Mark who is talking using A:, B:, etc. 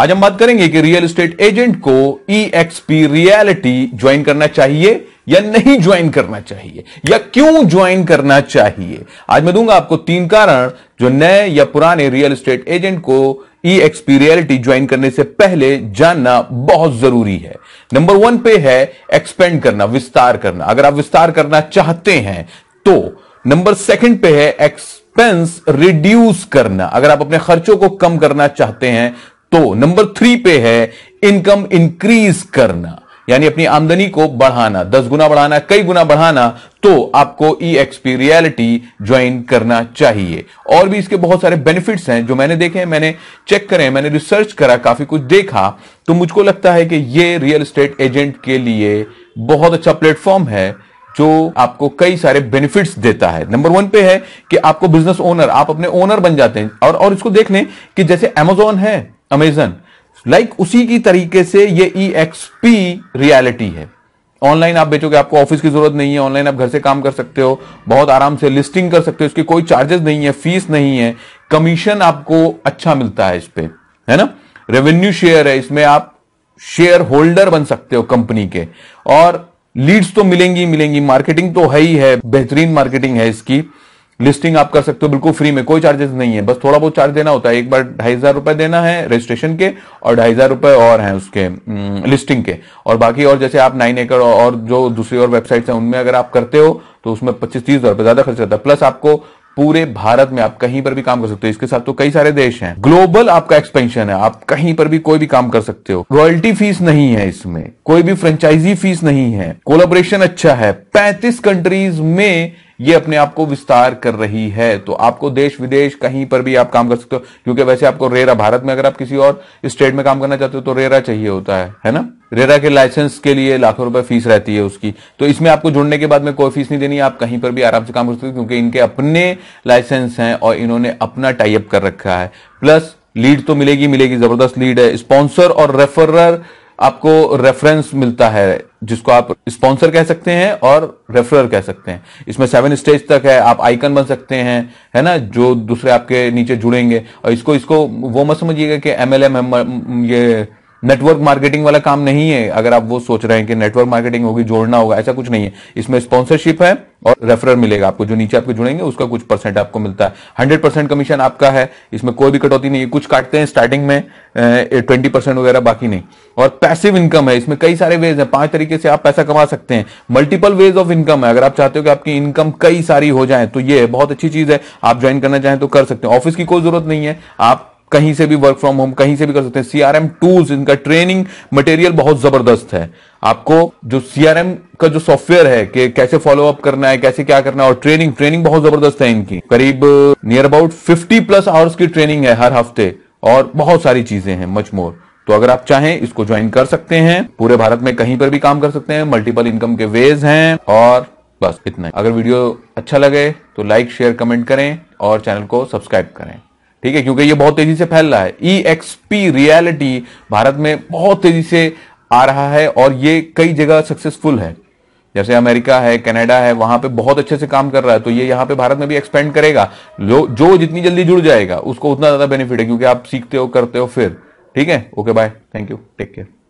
A: आज हम बात करेंगे कि रियल एस्टेट एजेंट को ईएक्सपी रियलिटी ज्वाइन करना चाहिए या नहीं ज्वाइन करना चाहिए या क्यों ज्वाइन करना चाहिए आज मैं दूंगा आपको तीन कारण जो नए या पुराने रियल एस्टेट एजेंट को ई एक्सपी रियलिटी ज्वाइन करने से पहले जानना बहुत जरूरी है नंबर वन पे है एक्सपेंड करना विस्तार करना अगर आप विस्तार करना चाहते हैं तो नंबर सेकंड पे है एक्सपेंस रिड्यूस करना अगर आप अपने खर्चों को कम करना चाहते हैं तो नंबर थ्री पे है इनकम इंक्रीज करना यानी अपनी आमदनी को बढ़ाना दस गुना बढ़ाना कई गुना बढ़ाना तो आपको ई एक्सपीरियलिटी ज्वाइन करना चाहिए और भी इसके बहुत सारे बेनिफिट्स हैं जो मैंने देखे हैं मैंने चेक करें मैंने रिसर्च करा काफी कुछ देखा तो मुझको लगता है कि ये रियल एस्टेट एजेंट के लिए बहुत अच्छा प्लेटफॉर्म है जो आपको कई सारे बेनिफिट्स देता है नंबर वन पे है कि आपको बिजनेस ओनर आप अपने ओनर बन जाते हैं और और इसको देख लें कि जैसे एमेजॉन है अमेजन लाइक like उसी की तरीके से ये ई एक्सपी रियालिटी है ऑनलाइन आप बेचोगे आपको ऑफिस की जरूरत नहीं है ऑनलाइन आप घर से काम कर सकते हो बहुत आराम से लिस्टिंग कर सकते हो इसके कोई चार्जेस नहीं है फीस नहीं है कमीशन आपको अच्छा मिलता है इस पर है ना रेवेन्यू शेयर है इसमें आप शेयर होल्डर बन सकते हो कंपनी के और लीड्स तो मिलेंगी मिलेंगी मार्केटिंग तो है ही है बेहतरीन मार्केटिंग है इसकी लिस्टिंग आप कर सकते हो बिल्कुल फ्री में कोई चार्जेस नहीं है बस थोड़ा बहुत चार्ज देना होता है एक बार ढाई हजार रुपए देना है रजिस्ट्रेशन के और ढाई हजार रुपए और हैं उसके लिस्टिंग के और बाकी और जैसे आप नाइन एकड़ और जो दूसरी और वेबसाइट्स हैं उनमें अगर आप करते हो तो उसमें पच्चीस तीस हजार रुपए ज्यादा खर्च रहता है प्लस आपको पूरे भारत में आप कहीं पर भी काम कर सकते हो इसके साथ तो कई सारे देश हैं ग्लोबल आपका एक्सपेंशन है आप कहीं पर भी कोई भी काम कर सकते हो रॉयल्टी फीस नहीं है इसमें कोई भी फ्रेंचाइजी फीस नहीं है कोलाबोरेशन अच्छा है पैंतीस कंट्रीज में ये अपने आप को विस्तार कर रही है तो आपको देश विदेश कहीं पर भी आप काम कर सकते हो क्योंकि वैसे आपको रेरा भारत में अगर आप किसी और स्टेट में काम करना चाहते हो तो रेरा चाहिए होता है है ना रेरा के लाइसेंस के लिए लाखों रुपए फीस रहती है उसकी तो इसमें आपको जुड़ने के बाद में कोई फीस नहीं देनी आप कहीं पर भी आराम से काम कर सकते हो क्योंकि इनके अपने लाइसेंस हैं और इन्होंने अपना टाइप कर रखा है प्लस लीड तो मिलेगी मिलेगी जबरदस्त लीड है स्पॉन्सर और रेफरर आपको रेफरेंस मिलता है जिसको आप स्पॉन्सर कह सकते हैं और रेफरर कह सकते हैं इसमें सेवन स्टेज तक है आप आइकन बन सकते हैं है ना जो दूसरे आपके नीचे जुड़ेंगे और इसको इसको वो मत समझिएगा कि एम एल एम ये नेटवर्क मार्केटिंग वाला काम नहीं है अगर आप वो सोच रहे हैं कि नेटवर्क मार्केटिंग होगी जोड़ना होगा ऐसा कुछ नहीं है इसमें स्पॉन्सरशिप है और रेफरल मिलेगा आपको जो नीचे आपके जुड़ेंगे उसका कुछ परसेंट आपको मिलता है हंड्रेड परसेंट कमीशन आपका है इसमें कोई भी कटौती नहीं है कुछ काटते हैं स्टार्टिंग में ट्वेंटी परसेंट वगैरह बाकी नहीं और पैसिव इनकम है इसमें कई सारे वेज है पांच तरीके से आप पैसा कमा सकते हैं मल्टीपल वेज ऑफ इनकम है अगर आप चाहते हो कि आपकी इनकम कई सारी हो जाए तो ये बहुत अच्छी चीज है आप ज्वाइन करना चाहें तो कर सकते हैं ऑफिस की कोई जरूरत नहीं है आप कहीं से भी वर्क फ्रॉम होम कहीं से भी कर सकते हैं सीआरएम टूल्स इनका ट्रेनिंग मटेरियल बहुत जबरदस्त है आपको जो सीआरएम का जो सॉफ्टवेयर है कि कैसे फॉलो अप करना है कैसे क्या करना है और ट्रेनिंग ट्रेनिंग बहुत जबरदस्त है इनकी करीब near about fifty plus hours की ट्रेनिंग है हर हफ्ते और बहुत सारी चीजें हैं मच मोर तो अगर आप चाहें इसको ज्वाइन कर सकते हैं पूरे भारत में कहीं पर भी काम कर सकते हैं मल्टीपल इनकम के वेज हैं और बस इतना अगर वीडियो अच्छा लगे तो लाइक शेयर कमेंट करें और चैनल को सब्सक्राइब करें ठीक है क्योंकि ये बहुत तेजी से फैल रहा है ई एक्सपी रियलिटी भारत में बहुत तेजी से आ रहा है और ये कई जगह सक्सेसफुल है जैसे अमेरिका है कनाडा है वहां पे बहुत अच्छे से काम कर रहा है तो ये यहाँ पे भारत में भी एक्सपेंड करेगा जो जो जितनी जल्दी जुड़ जाएगा उसको उतना ज्यादा बेनिफिट है क्योंकि आप सीखते हो करते हो फिर ठीक है okay bye thank you take care